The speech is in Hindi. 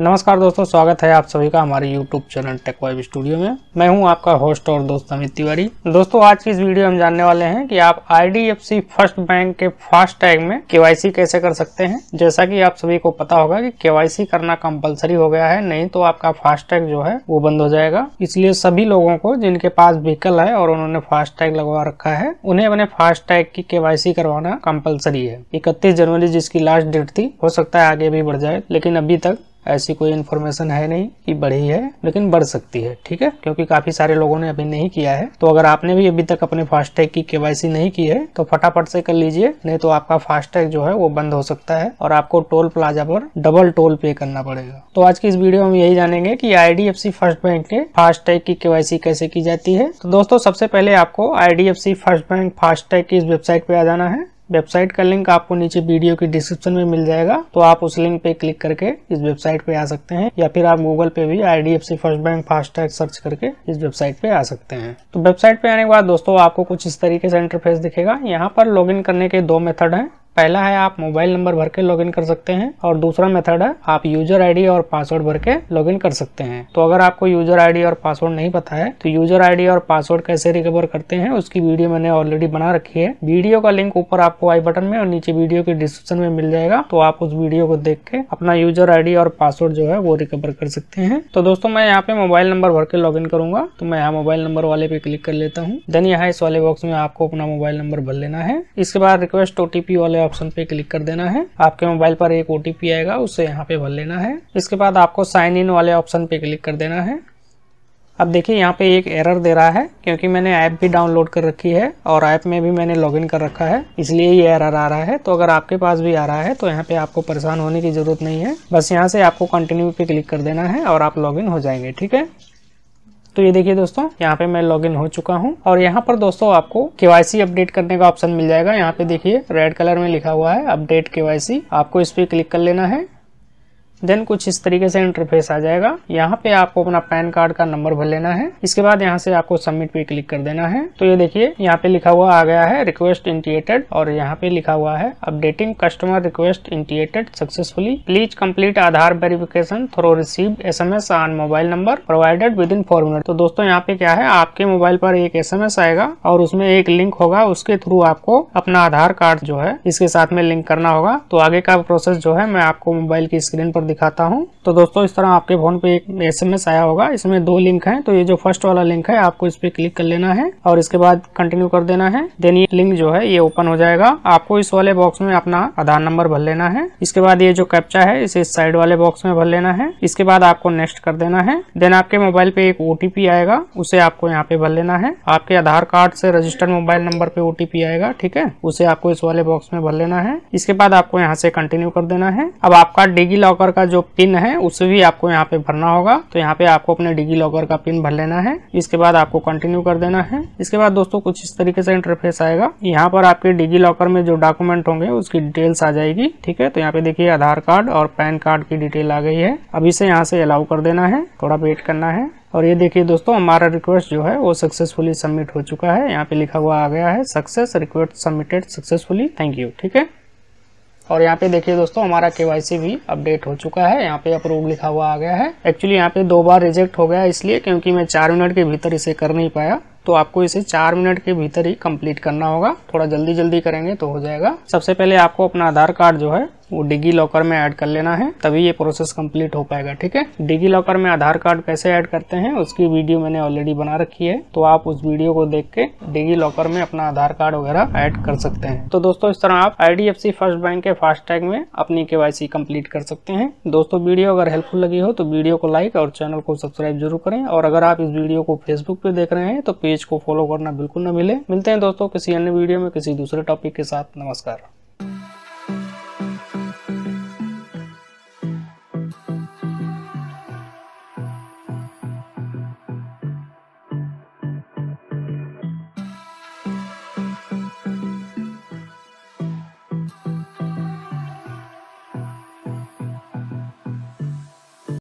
नमस्कार दोस्तों स्वागत है आप सभी का हमारे YouTube चैनल टेक स्टूडियो में मैं हूं आपका होस्ट और दोस्त अमित तिवारी दोस्तों आज की इस वीडियो हम जानने वाले हैं कि आप सी फर्स्ट बैंक के फास्ट टैग में केवाईसी कैसे कर सकते हैं जैसा कि आप सभी को पता होगा कि केवाईसी करना कंपलसरी हो गया है नहीं तो आपका फास्ट टैग जो है वो बंद हो जाएगा इसलिए सभी लोगों को जिनके पास व्हीकल है और उन्होंने फास्ट टैग लगवा रखा है उन्हें अपने फास्ट टैग की के करवाना कम्पल्सरी है इकतीस जनवरी जिसकी लास्ट डेट थी हो सकता है आगे भी बढ़ जाए लेकिन अभी तक ऐसी कोई इन्फॉर्मेशन है नहीं कि बढ़ी है लेकिन बढ़ सकती है ठीक है क्योंकि काफ़ी सारे लोगों ने अभी नहीं किया है तो अगर आपने भी अभी तक अपने फास्टैग की केवाईसी नहीं की है तो फटाफट से कर लीजिए नहीं तो आपका फास्टैग जो है वो बंद हो सकता है और आपको टोल प्लाजा पर डबल टोल पे करना पड़ेगा तो आज की इस वीडियो में यही जानेंगे की आई फर्स्ट बैंक के फास्टैग की केवाईसी कैसे की जाती है तो दोस्तों सबसे पहले आपको आई फर्स्ट बैंक फास्टैग की इस वेबसाइट पे आ जाना है वेबसाइट का लिंक आपको नीचे वीडियो के डिस्क्रिप्शन में मिल जाएगा तो आप उस लिंक पे क्लिक करके इस वेबसाइट पे आ सकते हैं या फिर आप गूगल पे भी I D F C first bank FASTag search करके इस वेबसाइट पे आ सकते हैं तो वेबसाइट पे आने के बाद दोस्तों आपको कुछ इस तरीके से इंटरफेस दिखेगा यहाँ पर लॉग करने के दो मेथड हैं पहला है आप मोबाइल नंबर भर के लॉग कर सकते हैं और दूसरा मेथड है आप यूजर आईडी और पासवर्ड भर के लॉग कर सकते हैं तो अगर आपको यूजर आईडी और पासवर्ड नहीं पता है तो यूजर आईडी और पासवर्ड कैसे रिकवर करते हैं उसकी वीडियो मैंने ऑलरेडी बना रखी है वीडियो का लिंक ऊपर आपको आई बटन में और नीचे वीडियो के डिस्क्रिप्शन में मिल जाएगा तो आप उस वीडियो को देख के अपना यूजर आई और पासवर्ड जो है वो रिकवर कर सकते हैं तो दोस्तों मैं यहाँ पे मोबाइल नंबर भर के लॉग करूंगा तो मैं यहाँ मोबाइल नंबर वाले पे क्लिक कर लेता हूँ देन यहाँ इस वाले बॉक्स में आपको अपना मोबाइल नंबर भर लेना है इसके बाद रिक्वेस्ट ओटीपी वाले ऑप्शन पे क्लिक कर देना है आपके मोबाइल पर एक ओटीपी आएगा उसे यहाँ पे भर लेना है इसके बाद आपको साइन इन वाले ऑप्शन पे क्लिक कर देना है अब देखिए यहाँ पे एक एरर दे रहा है क्योंकि मैंने ऐप भी डाउनलोड कर रखी है और ऐप में भी मैंने लॉगिन कर रखा है इसलिए ये एरर आ रहा है तो अगर आपके पास भी आ रहा है तो यहाँ पे आपको परेशान होने की जरूरत नहीं है बस यहाँ से आपको कंटिन्यू पे क्लिक कर देना है और आप लॉगिन हो जाएंगे ठीक है तो ये देखिए दोस्तों यहाँ पे मैं लॉगिन हो चुका हूँ और यहाँ पर दोस्तों आपको केवाईसी अपडेट करने का ऑप्शन मिल जाएगा यहाँ पे देखिए रेड कलर में लिखा हुआ है अपडेट केवाईसी आपको इस पे क्लिक कर लेना है देन कुछ इस तरीके से इंटरफेस आ जाएगा यहाँ पे आपको अपना पैन कार्ड का नंबर भर लेना है इसके बाद यहाँ से आपको सबमिट पे क्लिक कर देना है तो ये देखिए यहाँ पे लिखा हुआ आ गया है रिक्वेस्ट इंटीएटेड और यहाँ पे लिखा हुआ है updating customer request initiated successfully please complete Aadhaar verification through receive S M S on mobile number provided within four minute तो दोस्तों यहाँ पे क्या है आपके मोबाइल पर एक एस एम एस आएगा और उसमें एक लिंक होगा उसके थ्रू आपको अपना आधार कार्ड जो है इसके साथ में लिंक करना होगा तो आगे का प्रोसेस जो है मैं आपको मोबाइल की स्क्रीन पर दिखाता हूँ तो दोस्तों इस तरह आपके फोन पे एक एसएमएस आया होगा इसमें दो लिंक हैं तो ये जो फर्स्ट वाला लिंक है आपको इस पे क्लिक कर लेना है और इसके बाद कंटिन्यू कर देना है देन ये लिंक जो है ये ओपन हो जाएगा आपको इस वाले बॉक्स में अपना आधार नंबर भर लेना है इसके बाद ये जो कैप्चा है इसे इस साइड वाले बॉक्स में भर लेना है इसके बाद आपको नेक्स्ट कर देना है देन आपके मोबाइल पे एक ओटीपी आएगा उसे आपको यहाँ पे भर लेना है आपके आधार कार्ड से रजिस्टर्ड मोबाइल नंबर पे ओटीपी आएगा ठीक है उसे आपको इस वाले बॉक्स में भर लेना है इसके बाद आपको यहाँ से कंटिन्यू कर देना है अब आपका डिजी लॉकर का जो पिन है उसे भी आपको यहाँ पे भरना होगा तो यहाँ पे आपको अपने डिगी लॉकर का पिन भर लेना है इसके बाद आपको कंटिन्यू कर देना है इसके बाद दोस्तों कुछ इस तरीके से इंटरफेस आएगा यहाँ पर आपके डिजी लॉकर में जो डॉक्यूमेंट होंगे उसकी डिटेल्स आ जाएगी ठीक है तो यहाँ पे देखिए आधार कार्ड और पैन कार्ड की डिटेल आ गई है अभी से यहाँ से अलाउ कर देना है थोड़ा वेट करना है और ये देखिए दोस्तों हमारा रिक्वेस्ट जो है वो सक्सेसफुली सबमिट हो चुका है यहाँ पे लिखा हुआ आ गया है success request submitted successfully thank you ठीक है और यहाँ पे देखिए दोस्तों हमारा के भी अपडेट हो चुका है यहाँ पे अप्रूव लिखा हुआ आ गया है एक्चुअली यहाँ पे दो बार रिजेक्ट हो गया इसलिए क्योंकि मैं चार मिनट के भीतर इसे कर नहीं पाया तो आपको इसे चार मिनट के भीतर ही कंप्लीट करना होगा थोड़ा जल्दी जल्दी करेंगे तो हो जाएगा सबसे पहले आपको अपना आधार कार्ड जो है वो डिगी लॉकर में ऐड कर लेना है तभी ये प्रोसेस कंप्लीट हो पाएगा ठीक है डिगी लॉकर में आधार कार्ड कैसे ऐड करते हैं उसकी वीडियो मैंने ऑलरेडी बना रखी है तो आप उस वीडियो को देख के डिगी लॉकर में अपना आधार कार्ड वगैरह ऐड कर सकते हैं तो दोस्तों इस तरह आप आई फर्स्ट बैंक के फास्टैग में अपनी के वाई कर सकते हैं दोस्तों वीडियो अगर हेल्पफुल लगी हो तो वीडियो को लाइक और चैनल को सब्सक्राइब जरूर करें और अगर आप इस वीडियो को फेसबुक पे देख रहे हैं तो पेज को फॉलो करना बिल्कुल न मिले मिलते हैं दोस्तों किसी अन्य वीडियो में किसी दूसरे टॉपिक के साथ नमस्कार